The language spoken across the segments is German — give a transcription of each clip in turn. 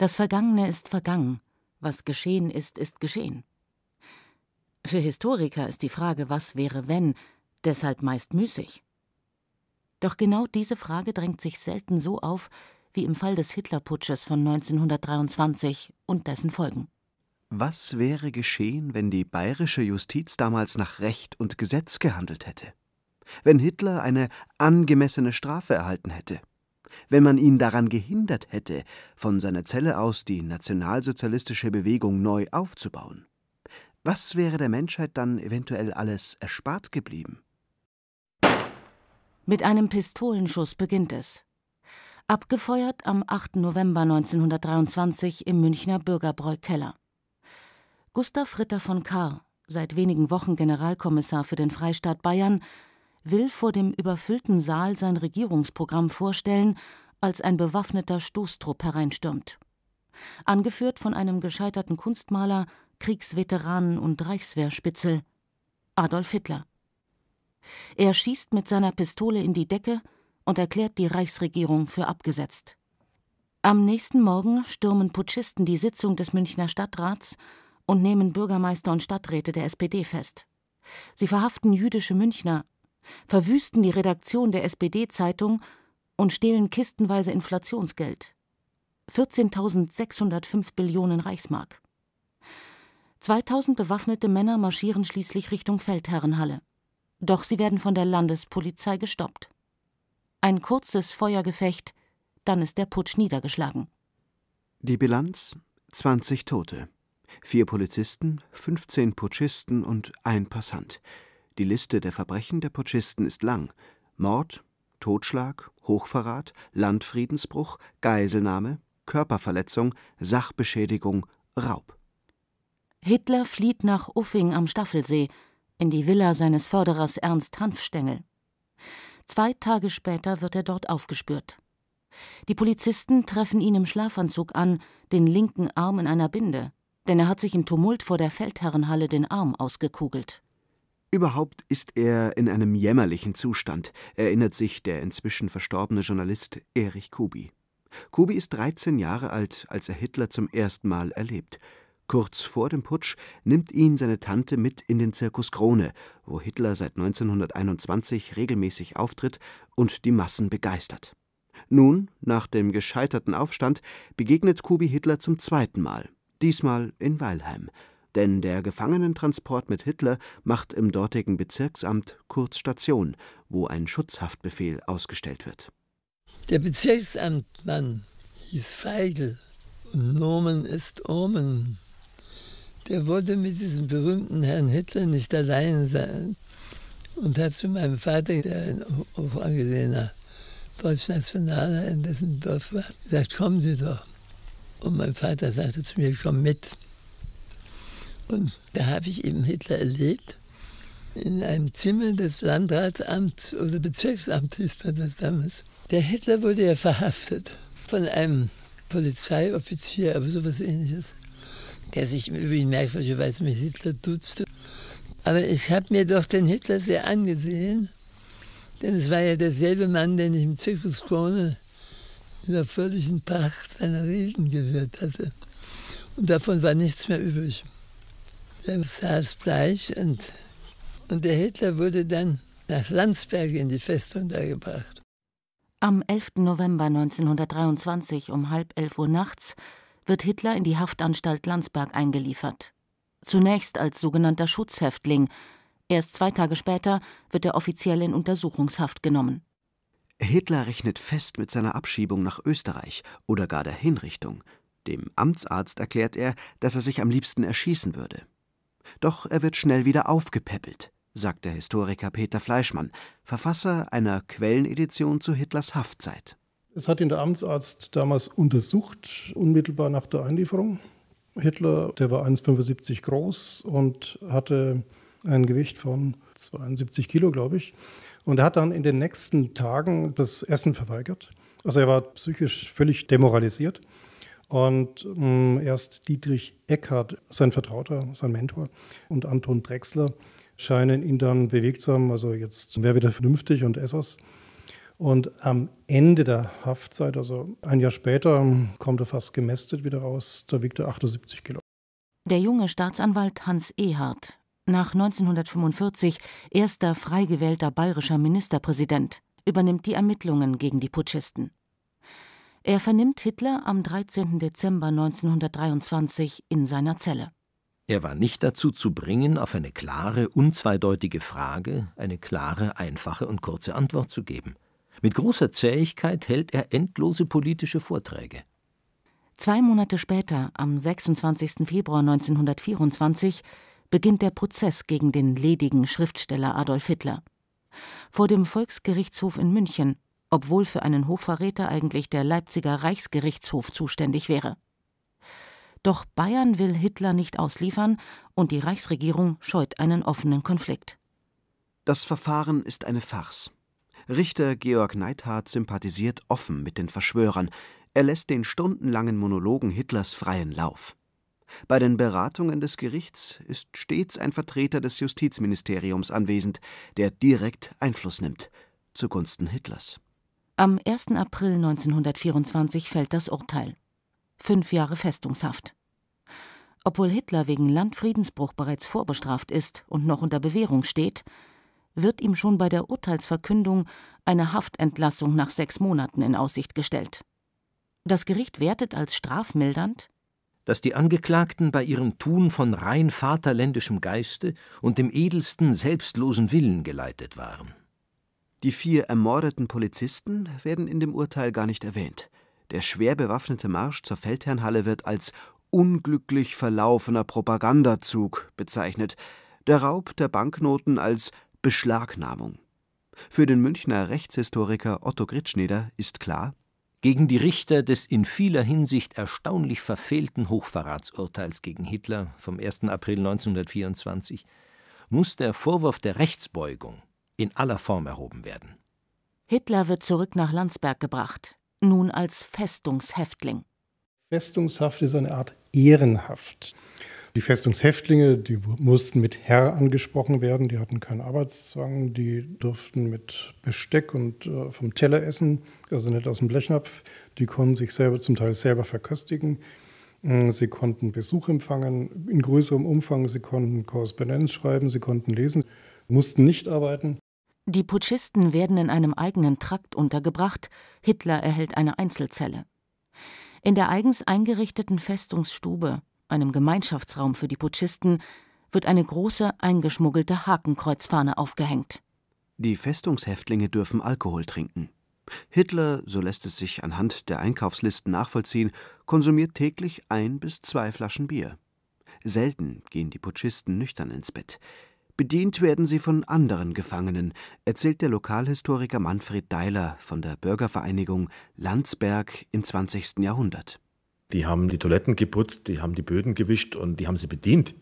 Das Vergangene ist vergangen, was geschehen ist, ist geschehen. Für Historiker ist die Frage, was wäre wenn, deshalb meist müßig. Doch genau diese Frage drängt sich selten so auf, wie im Fall des Hitlerputsches von 1923 und dessen Folgen. Was wäre geschehen, wenn die bayerische Justiz damals nach Recht und Gesetz gehandelt hätte? Wenn Hitler eine angemessene Strafe erhalten hätte? wenn man ihn daran gehindert hätte, von seiner Zelle aus die nationalsozialistische Bewegung neu aufzubauen? Was wäre der Menschheit dann eventuell alles erspart geblieben? Mit einem Pistolenschuss beginnt es. Abgefeuert am 8. November 1923 im Münchner Bürgerbräu Keller. Gustav Ritter von Kahr, seit wenigen Wochen Generalkommissar für den Freistaat Bayern, will vor dem überfüllten Saal sein Regierungsprogramm vorstellen, als ein bewaffneter Stoßtrupp hereinstürmt. Angeführt von einem gescheiterten Kunstmaler, Kriegsveteranen und Reichswehrspitzel Adolf Hitler. Er schießt mit seiner Pistole in die Decke und erklärt die Reichsregierung für abgesetzt. Am nächsten Morgen stürmen Putschisten die Sitzung des Münchner Stadtrats und nehmen Bürgermeister und Stadträte der SPD fest. Sie verhaften jüdische Münchner verwüsten die Redaktion der SPD-Zeitung und stehlen kistenweise Inflationsgeld. 14.605 Billionen Reichsmark. 2000 bewaffnete Männer marschieren schließlich Richtung Feldherrenhalle. Doch sie werden von der Landespolizei gestoppt. Ein kurzes Feuergefecht, dann ist der Putsch niedergeschlagen. Die Bilanz 20 Tote, vier Polizisten, 15 Putschisten und ein Passant. Die Liste der Verbrechen der Putschisten ist lang. Mord, Totschlag, Hochverrat, Landfriedensbruch, Geiselnahme, Körperverletzung, Sachbeschädigung, Raub. Hitler flieht nach Uffing am Staffelsee, in die Villa seines Förderers Ernst Hanfstengel. Zwei Tage später wird er dort aufgespürt. Die Polizisten treffen ihn im Schlafanzug an, den linken Arm in einer Binde, denn er hat sich im Tumult vor der Feldherrenhalle den Arm ausgekugelt. Überhaupt ist er in einem jämmerlichen Zustand, erinnert sich der inzwischen verstorbene Journalist Erich Kubi. Kubi ist 13 Jahre alt, als er Hitler zum ersten Mal erlebt. Kurz vor dem Putsch nimmt ihn seine Tante mit in den Zirkus Krone, wo Hitler seit 1921 regelmäßig auftritt und die Massen begeistert. Nun, nach dem gescheiterten Aufstand, begegnet Kubi Hitler zum zweiten Mal, diesmal in Weilheim denn der Gefangenentransport mit Hitler macht im dortigen Bezirksamt kurz Station, wo ein Schutzhaftbefehl ausgestellt wird. Der Bezirksamtmann hieß Feigl und Nomen ist Omen. Der wollte mit diesem berühmten Herrn Hitler nicht allein sein und hat zu meinem Vater, der ein hochangesehener Deutschnationaler in dessen Dorf war, gesagt, kommen Sie doch. Und mein Vater sagte zu mir, komm mit. Und da habe ich eben Hitler erlebt in einem Zimmer des Landratsamts oder Bezirksamts hieß man das damals. Der Hitler wurde ja verhaftet von einem Polizeioffizier, aber sowas ähnliches, der sich irgendwie merkwürdigerweise mit Hitler duzte. Aber ich habe mir doch den Hitler sehr angesehen, denn es war ja derselbe Mann, den ich im Zirkus Krone in der völligen Pracht seiner Reden gehört hatte. Und davon war nichts mehr übrig. Da saß Bleich und, und der Hitler wurde dann nach Landsberg in die Festung da gebracht. Am 11. November 1923 um halb elf Uhr nachts wird Hitler in die Haftanstalt Landsberg eingeliefert. Zunächst als sogenannter Schutzhäftling. Erst zwei Tage später wird er offiziell in Untersuchungshaft genommen. Hitler rechnet fest mit seiner Abschiebung nach Österreich oder gar der Hinrichtung. Dem Amtsarzt erklärt er, dass er sich am liebsten erschießen würde. Doch er wird schnell wieder aufgepäppelt, sagt der Historiker Peter Fleischmann, Verfasser einer Quellenedition zu Hitlers Haftzeit. Es hat ihn der Amtsarzt damals untersucht, unmittelbar nach der Einlieferung. Hitler, der war 1,75 groß und hatte ein Gewicht von 72 Kilo, glaube ich. Und er hat dann in den nächsten Tagen das Essen verweigert. Also er war psychisch völlig demoralisiert. Und mh, mm, erst Dietrich Eckhardt, sein Vertrauter, sein Mentor, und Anton Drexler scheinen ihn dann bewegt zu haben, also jetzt wäre wieder vernünftig und Essos. Und am Ende der Haftzeit, also ein Jahr später, kommt er fast gemästet wieder raus. Da wiegt er 78 Kilo. Der junge Staatsanwalt Hans Ehard, nach 1945 erster frei gewählter bayerischer Ministerpräsident, übernimmt die Ermittlungen gegen die Putschisten. Er vernimmt Hitler am 13. Dezember 1923 in seiner Zelle. Er war nicht dazu zu bringen, auf eine klare, unzweideutige Frage eine klare, einfache und kurze Antwort zu geben. Mit großer Zähigkeit hält er endlose politische Vorträge. Zwei Monate später, am 26. Februar 1924, beginnt der Prozess gegen den ledigen Schriftsteller Adolf Hitler. Vor dem Volksgerichtshof in München obwohl für einen Hochverräter eigentlich der Leipziger Reichsgerichtshof zuständig wäre. Doch Bayern will Hitler nicht ausliefern und die Reichsregierung scheut einen offenen Konflikt. Das Verfahren ist eine Farce. Richter Georg Neithardt sympathisiert offen mit den Verschwörern. Er lässt den stundenlangen Monologen Hitlers freien Lauf. Bei den Beratungen des Gerichts ist stets ein Vertreter des Justizministeriums anwesend, der direkt Einfluss nimmt zugunsten Hitlers. Am 1. April 1924 fällt das Urteil. Fünf Jahre Festungshaft. Obwohl Hitler wegen Landfriedensbruch bereits vorbestraft ist und noch unter Bewährung steht, wird ihm schon bei der Urteilsverkündung eine Haftentlassung nach sechs Monaten in Aussicht gestellt. Das Gericht wertet als strafmildernd, dass die Angeklagten bei ihrem Tun von rein vaterländischem Geiste und dem edelsten selbstlosen Willen geleitet waren. Die vier ermordeten Polizisten werden in dem Urteil gar nicht erwähnt. Der schwer bewaffnete Marsch zur Feldherrnhalle wird als unglücklich verlaufener Propagandazug bezeichnet, der Raub der Banknoten als Beschlagnahmung. Für den Münchner Rechtshistoriker Otto Gritschneider ist klar, gegen die Richter des in vieler Hinsicht erstaunlich verfehlten Hochverratsurteils gegen Hitler vom 1. April 1924 muss der Vorwurf der Rechtsbeugung in aller Form erhoben werden. Hitler wird zurück nach Landsberg gebracht, nun als Festungshäftling. Festungshaft ist eine Art Ehrenhaft. Die Festungshäftlinge, die mussten mit Herr angesprochen werden, die hatten keinen Arbeitszwang, die durften mit Besteck und äh, vom Teller essen, also nicht aus dem Blechnapf. Die konnten sich selber zum Teil selber verköstigen. Mm, sie konnten Besuch empfangen in größerem Umfang, sie konnten Korrespondenz schreiben, sie konnten lesen, mussten nicht arbeiten. Die Putschisten werden in einem eigenen Trakt untergebracht, Hitler erhält eine Einzelzelle. In der eigens eingerichteten Festungsstube, einem Gemeinschaftsraum für die Putschisten, wird eine große eingeschmuggelte Hakenkreuzfahne aufgehängt. Die Festungshäftlinge dürfen Alkohol trinken. Hitler, so lässt es sich anhand der Einkaufslisten nachvollziehen, konsumiert täglich ein bis zwei Flaschen Bier. Selten gehen die Putschisten nüchtern ins Bett. Bedient werden sie von anderen Gefangenen, erzählt der Lokalhistoriker Manfred Deiler von der Bürgervereinigung Landsberg im 20. Jahrhundert. Die haben die Toiletten geputzt, die haben die Böden gewischt und die haben sie bedient.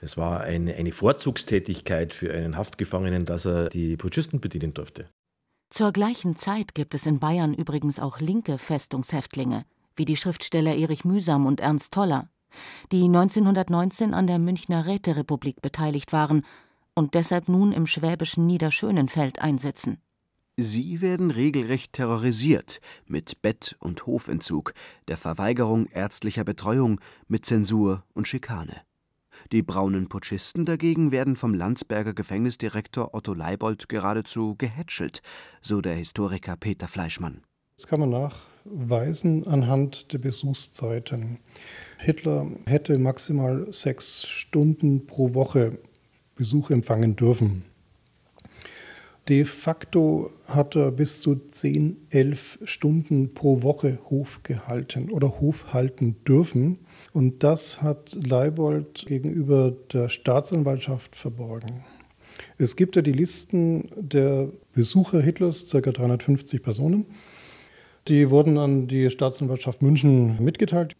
Es war eine, eine Vorzugstätigkeit für einen Haftgefangenen, dass er die Putschisten bedienen durfte. Zur gleichen Zeit gibt es in Bayern übrigens auch linke Festungshäftlinge, wie die Schriftsteller Erich Mühsam und Ernst Toller die 1919 an der Münchner Räterepublik beteiligt waren und deshalb nun im schwäbischen Niederschönenfeld einsetzen. Sie werden regelrecht terrorisiert mit Bett- und Hofentzug, der Verweigerung ärztlicher Betreuung, mit Zensur und Schikane. Die braunen Putschisten dagegen werden vom Landsberger Gefängnisdirektor Otto Leibold geradezu gehätschelt, so der Historiker Peter Fleischmann. Das kann man nachweisen anhand der Besuchszeiten. Hitler hätte maximal sechs Stunden pro Woche Besuch empfangen dürfen. De facto hat er bis zu 10, 11 Stunden pro Woche Hof gehalten oder Hof halten dürfen. Und das hat Leibold gegenüber der Staatsanwaltschaft verborgen. Es gibt ja die Listen der Besucher Hitlers, ca. 350 Personen. Die wurden an die Staatsanwaltschaft München mitgeteilt.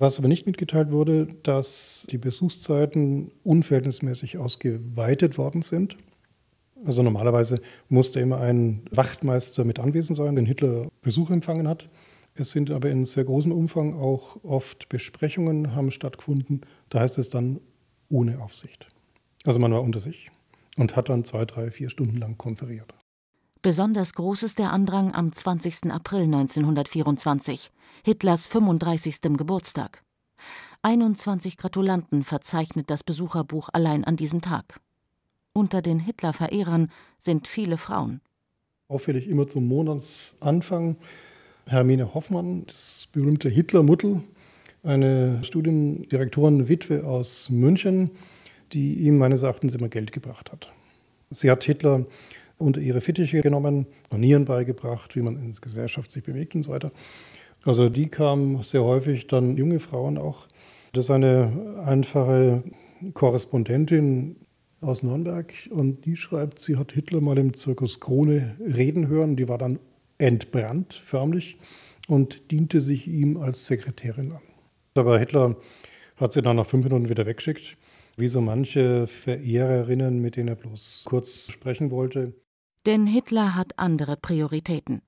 Was aber nicht mitgeteilt wurde, dass die Besuchszeiten unverhältnismäßig ausgeweitet worden sind. Also normalerweise musste immer ein Wachtmeister mit anwesend sein, wenn Hitler Besuch empfangen hat. Es sind aber in sehr großem Umfang auch oft Besprechungen haben stattgefunden. Da heißt es dann ohne Aufsicht. Also man war unter sich und hat dann zwei, drei, vier Stunden lang konferiert. Besonders groß ist der Andrang am 20. April 1924, Hitlers 35. Geburtstag. 21 Gratulanten verzeichnet das Besucherbuch allein an diesem Tag. Unter den Hitler-Verehrern sind viele Frauen. Auffällig immer zum Monatsanfang Hermine Hoffmann, das berühmte Hitlermuttel, eine Studiendirektorenwitwe aus München, die ihm meines Erachtens immer Geld gebracht hat. Sie hat Hitler unter ihre Fittiche genommen, Manieren beigebracht, wie man in der Gesellschaft sich bewegt und so weiter. Also die kamen sehr häufig dann junge Frauen auch. Das ist eine einfache Korrespondentin aus Nürnberg und die schreibt, sie hat Hitler mal im Zirkus Krone reden hören, die war dann entbrannt förmlich und diente sich ihm als Sekretärin an. Aber Hitler hat sie dann nach fünf Minuten wieder weggeschickt, wie so manche Verehrerinnen, mit denen er bloß kurz sprechen wollte. Denn Hitler hat andere Prioritäten.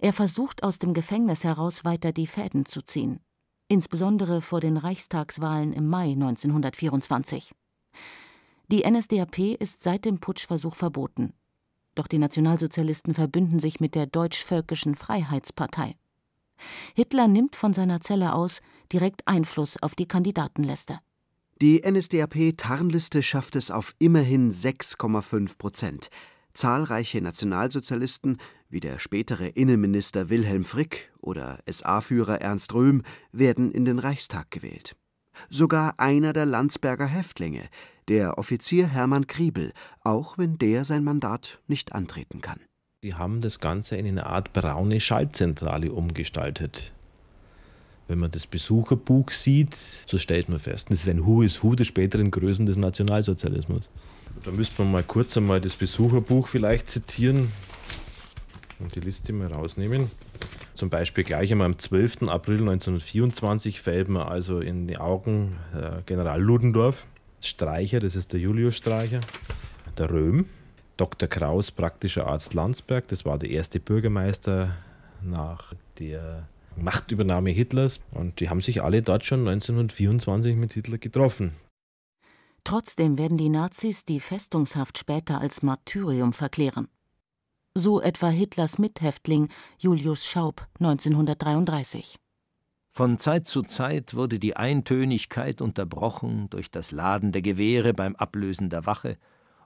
Er versucht aus dem Gefängnis heraus weiter die Fäden zu ziehen, insbesondere vor den Reichstagswahlen im Mai 1924. Die NSDAP ist seit dem Putschversuch verboten. Doch die Nationalsozialisten verbünden sich mit der Deutsch-Völkischen Freiheitspartei. Hitler nimmt von seiner Zelle aus direkt Einfluss auf die Kandidatenliste. Die NSDAP-Tarnliste schafft es auf immerhin 6,5 Prozent. Zahlreiche Nationalsozialisten wie der spätere Innenminister Wilhelm Frick oder SA-Führer Ernst Röhm werden in den Reichstag gewählt. Sogar einer der Landsberger Häftlinge, der Offizier Hermann Kriebel, auch wenn der sein Mandat nicht antreten kann. Sie haben das Ganze in eine Art braune Schaltzentrale umgestaltet. Wenn man das Besucherbuch sieht, so stellt man fest, das ist ein Hu is Hu der späteren Größen des Nationalsozialismus. Da müsste man mal kurz einmal das Besucherbuch vielleicht zitieren und die Liste mal rausnehmen. Zum Beispiel gleich einmal am 12. April 1924 fällt mir also in die Augen äh, General Ludendorff, Streicher, das ist der Julius Streicher, der Röhm, Dr. Kraus, praktischer Arzt Landsberg, das war der erste Bürgermeister nach der Machtübernahme Hitlers und die haben sich alle dort schon 1924 mit Hitler getroffen. Trotzdem werden die Nazis die Festungshaft später als Martyrium verklären. So etwa Hitlers Mithäftling Julius Schaub 1933. Von Zeit zu Zeit wurde die Eintönigkeit unterbrochen durch das Laden der Gewehre beim Ablösen der Wache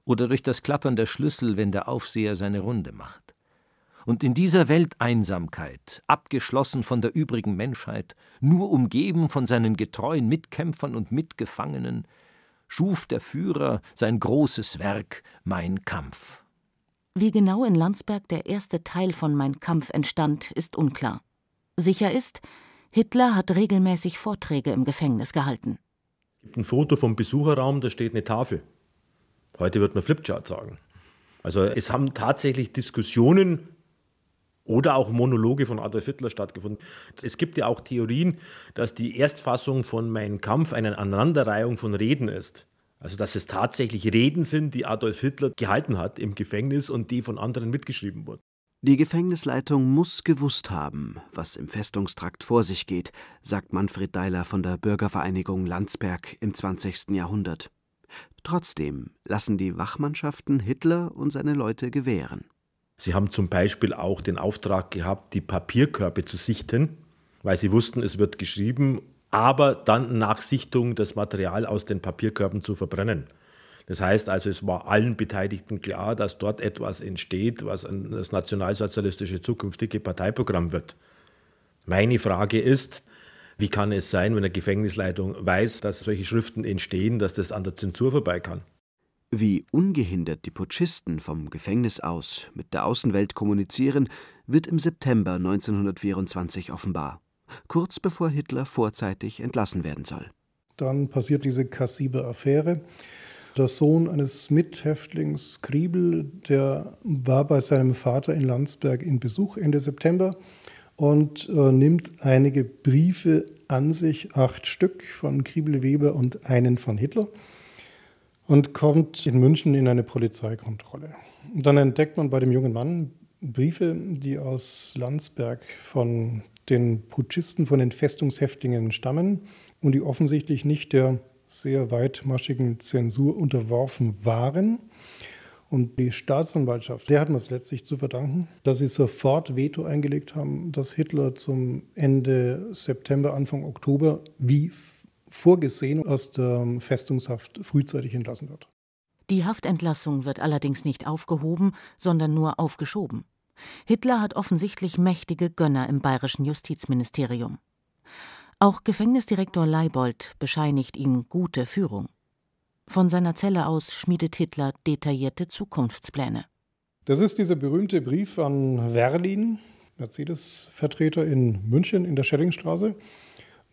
oder durch das Klappern der Schlüssel, wenn der Aufseher seine Runde macht. Und in dieser Welteinsamkeit, abgeschlossen von der übrigen Menschheit, nur umgeben von seinen getreuen Mitkämpfern und Mitgefangenen, schuf der Führer sein großes Werk Mein Kampf. Wie genau in Landsberg der erste Teil von Mein Kampf entstand, ist unklar. Sicher ist, Hitler hat regelmäßig Vorträge im Gefängnis gehalten. Es gibt ein Foto vom Besucherraum, da steht eine Tafel. Heute wird man Flipchart sagen. Also es haben tatsächlich Diskussionen oder auch Monologe von Adolf Hitler stattgefunden. Es gibt ja auch Theorien, dass die Erstfassung von Mein Kampf eine Aneinanderreihung von Reden ist. Also dass es tatsächlich Reden sind, die Adolf Hitler gehalten hat im Gefängnis und die von anderen mitgeschrieben wurden. Die Gefängnisleitung muss gewusst haben, was im Festungstrakt vor sich geht, sagt Manfred Deiler von der Bürgervereinigung Landsberg im 20. Jahrhundert. Trotzdem lassen die Wachmannschaften Hitler und seine Leute gewähren. Sie haben zum Beispiel auch den Auftrag gehabt, die Papierkörbe zu sichten, weil sie wussten, es wird geschrieben, aber dann nach Sichtung das Material aus den Papierkörben zu verbrennen. Das heißt also, es war allen Beteiligten klar, dass dort etwas entsteht, was das nationalsozialistische zukünftige Parteiprogramm wird. Meine Frage ist, wie kann es sein, wenn eine Gefängnisleitung weiß, dass solche Schriften entstehen, dass das an der Zensur vorbei kann? Wie ungehindert die Putschisten vom Gefängnis aus mit der Außenwelt kommunizieren, wird im September 1924 offenbar, kurz bevor Hitler vorzeitig entlassen werden soll. Dann passiert diese Kassibe-Affäre. Der Sohn eines Mithäftlings Kriebel, der war bei seinem Vater in Landsberg in Besuch Ende September und äh, nimmt einige Briefe an sich, acht Stück von Kriebel Weber und einen von Hitler und kommt in München in eine Polizeikontrolle. Und dann entdeckt man bei dem jungen Mann Briefe, die aus Landsberg von den Putschisten, von den Festungshäftlingen stammen und die offensichtlich nicht der sehr weitmaschigen Zensur unterworfen waren. Und die Staatsanwaltschaft, der hat man es letztlich zu verdanken, dass sie sofort Veto eingelegt haben, dass Hitler zum Ende September, Anfang Oktober wie vorgesehen, aus der Festungshaft frühzeitig entlassen wird. Die Haftentlassung wird allerdings nicht aufgehoben, sondern nur aufgeschoben. Hitler hat offensichtlich mächtige Gönner im bayerischen Justizministerium. Auch Gefängnisdirektor Leibold bescheinigt ihm gute Führung. Von seiner Zelle aus schmiedet Hitler detaillierte Zukunftspläne. Das ist dieser berühmte Brief an Werlin, Mercedes-Vertreter in München in der Schellingstraße,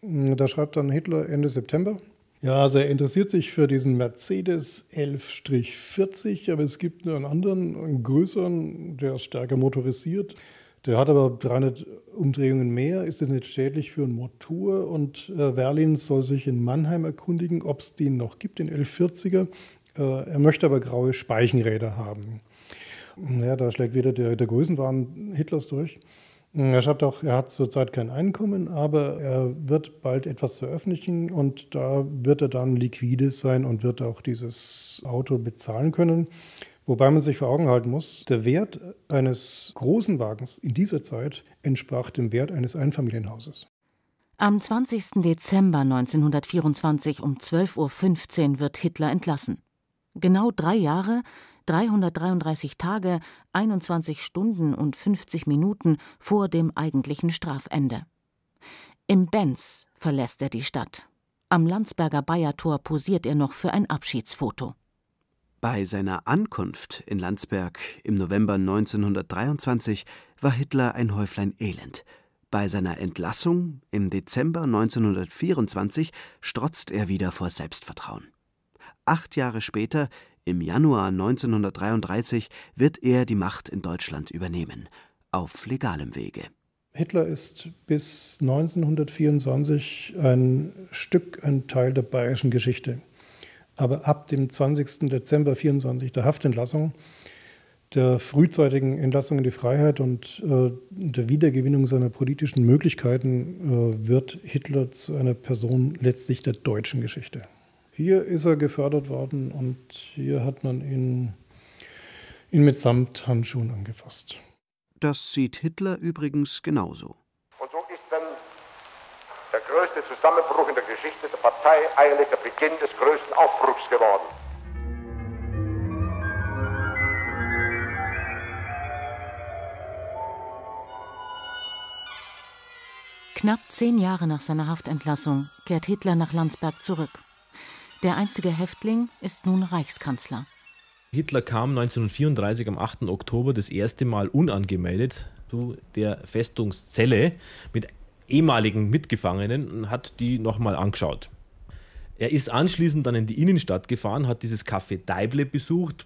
Mm, da schreibt dann Hitler Ende September. Ja, also er interessiert sich für diesen Mercedes 11-40, aber es gibt einen anderen, einen größeren, der ist stärker motorisiert. Der hat aber 300 Umdrehungen mehr, ist das nicht schädlich für einen Motor und äh, Berlin soll sich in Mannheim erkundigen, ob es den noch gibt, den 40 er Äh, er möchte aber graue Speichenräder haben. Naja, da schlägt wieder der, der Größenwahn Hitlers durch. Herr hm, Schabdach, er hat zurzeit kein Einkommen, aber er wird bald etwas veröffentlichen und da wird er dann liquides sein und wird auch dieses Auto bezahlen können. Wobei man sich vor Augen halten muss, der Wert eines großen Wagens in dieser Zeit entsprach dem Wert eines Einfamilienhauses. Am 20. Dezember 1924 um 12.15 Uhr wird Hitler entlassen. Genau drei Jahre, 333 Tage, 21 Stunden und 50 Minuten vor dem eigentlichen Strafende. Im Benz verlässt er die Stadt. Am Landsberger Bayertor posiert er noch für ein Abschiedsfoto. Bei seiner Ankunft in Landsberg im November 1923 war Hitler ein Häuflein Elend. Bei seiner Entlassung im Dezember 1924 strotzt er wieder vor Selbstvertrauen. Acht Jahre später im Januar 1933 wird er die Macht in Deutschland übernehmen, auf legalem Wege. Hitler ist bis 1924 ein Stück, ein Teil der bayerischen Geschichte. Aber ab dem 20. Dezember 24 der Haftentlassung, der frühzeitigen Entlassung in die Freiheit und äh, der Wiedergewinnung seiner politischen Möglichkeiten äh, wird Hitler zu einer Person letztlich der deutschen Geschichte. Hier ist er gefördert worden und hier hat man ihn, ihn mit Samthandschuhen angefasst. Das sieht Hitler übrigens genauso. Und so ist dann der größte Zusammenbruch in der Geschichte der Partei eigentlich der Beginn des größten Aufbruchs geworden. Knapp zehn Jahre nach seiner Haftentlassung kehrt Hitler nach Landsberg zurück. Der einzige Häftling ist nun Reichskanzler. Hitler kam 1934 am 8. Oktober das erste Mal unangemeldet zu der Festungszelle mit ehemaligen Mitgefangenen und hat die nochmal angeschaut. Er ist anschließend dann in die Innenstadt gefahren, hat dieses Café Deible besucht.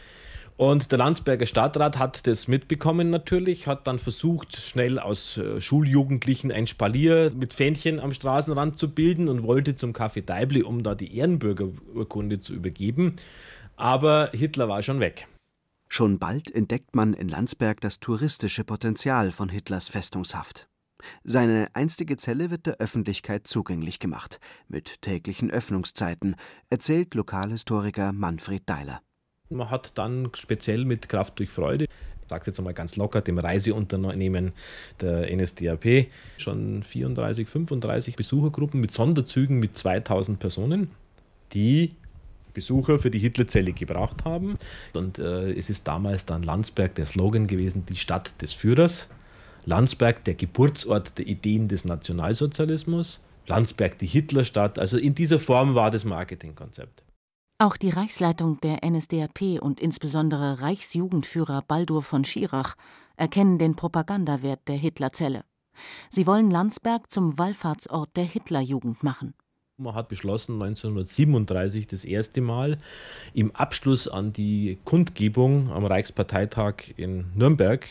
Und der Landsberger Stadtrat hat das mitbekommen natürlich, hat dann versucht, schnell aus äh, Schuljugendlichen ein Spalier mit Fähnchen am Straßenrand zu bilden und wollte zum Café Daible, um da die Ehrenbürgerurkunde zu übergeben. Aber Hitler war schon weg. Schon bald entdeckt man in Landsberg das touristische Potenzial von Hitlers Festungshaft. Seine einstige Zelle wird der Öffentlichkeit zugänglich gemacht, mit täglichen Öffnungszeiten, erzählt Lokalhistoriker Manfred Deiler. Man hat dann speziell mit Kraft durch Freude, ich sage es jetzt mal ganz locker, dem Reiseunternehmen der NSDAP schon 34, 35 Besuchergruppen mit Sonderzügen mit 2000 Personen, die Besucher für die Hitlerzelle gebracht haben. Und äh, es ist damals dann Landsberg der Slogan gewesen, die Stadt des Führers. Landsberg der Geburtsort der Ideen des Nationalsozialismus. Landsberg die Hitlerstadt. Also in dieser Form war das Marketingkonzept. Auch die Reichsleitung der NSDAP und insbesondere Reichsjugendführer Baldur von Schirach erkennen den Propagandawert der Hitlerzelle. Sie wollen Landsberg zum Wallfahrtsort der Hitlerjugend machen. Man hat beschlossen, 1937 das erste Mal im Abschluss an die Kundgebung am Reichsparteitag in Nürnberg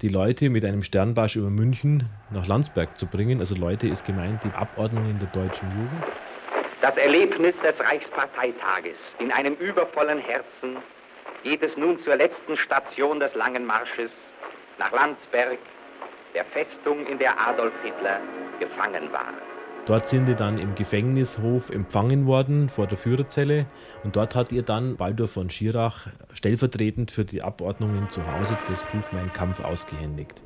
die Leute mit einem Sternbarsch über München nach Landsberg zu bringen. Also Leute ist gemeint, die Abordnung in der deutschen Jugend. Das Erlebnis des Reichsparteitages in einem übervollen Herzen geht es nun zur letzten Station des langen Marsches nach Landsberg, der Festung, in der Adolf Hitler gefangen war. Dort sind sie dann im Gefängnishof empfangen worden vor der Führerzelle und dort hat ihr dann Waldur von Schirach stellvertretend für die Abordnungen zu Hause das Buch Mein Kampf ausgehändigt.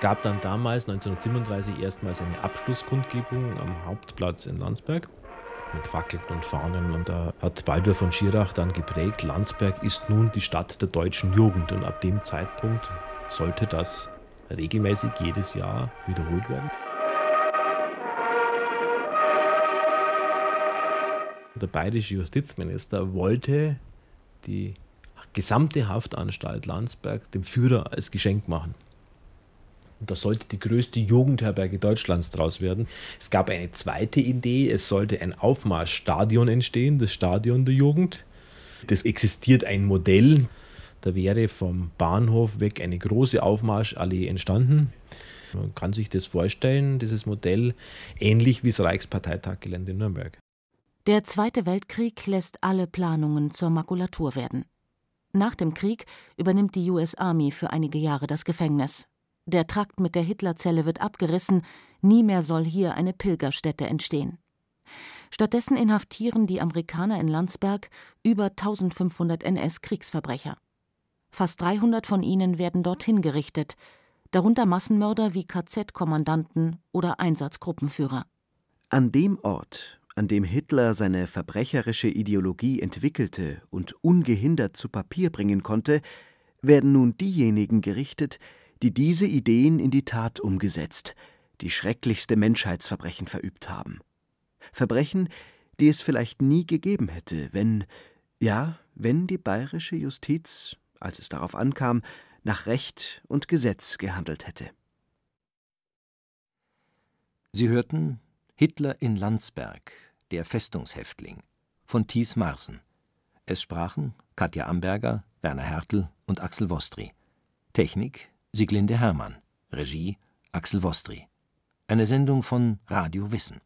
gab dann damals 1937 erstmals eine Abschlusskundgebung am Hauptplatz in Landsberg mit Fackeln und Fahnen und da hat Baldur von Schirach dann geprägt, Landsberg ist nun die Stadt der deutschen Jugend und ab dem Zeitpunkt sollte das regelmäßig jedes Jahr wiederholt werden. Der bayerische Justizminister wollte die gesamte Haftanstalt Landsberg dem Führer als Geschenk machen. Und da sollte die größte Jugendherberge Deutschlands draus werden. Es gab eine zweite Idee, es sollte ein Aufmarschstadion entstehen, das Stadion der Jugend. Das existiert ein Modell, da wäre vom Bahnhof weg eine große Aufmarschallee entstanden. Man kann sich das vorstellen, dieses Modell, ähnlich wie das Reichsparteitaggelände in Nürnberg. Der Zweite Weltkrieg lässt alle Planungen zur Makulatur werden. Nach dem Krieg übernimmt die US Army für einige Jahre das Gefängnis der Trakt mit der Hitlerzelle wird abgerissen, nie mehr soll hier eine Pilgerstätte entstehen. Stattdessen inhaftieren die Amerikaner in Landsberg über 1500 NS-Kriegsverbrecher. Fast 300 von ihnen werden dorthin gerichtet, darunter Massenmörder wie KZ-Kommandanten oder Einsatzgruppenführer. An dem Ort, an dem Hitler seine verbrecherische Ideologie entwickelte und ungehindert zu Papier bringen konnte, werden nun diejenigen gerichtet, die diese Ideen in die Tat umgesetzt, die schrecklichste Menschheitsverbrechen verübt haben. Verbrechen, die es vielleicht nie gegeben hätte, wenn, ja, wenn die bayerische Justiz, als es darauf ankam, nach Recht und Gesetz gehandelt hätte. Sie hörten Hitler in Landsberg, der Festungshäftling, von Thies Marsen. Es sprachen Katja Amberger, Werner Hertel und Axel Vostri. Technik Sieglinde Hermann, Regie Axel Vostri. Eine Sendung von Radio Wissen.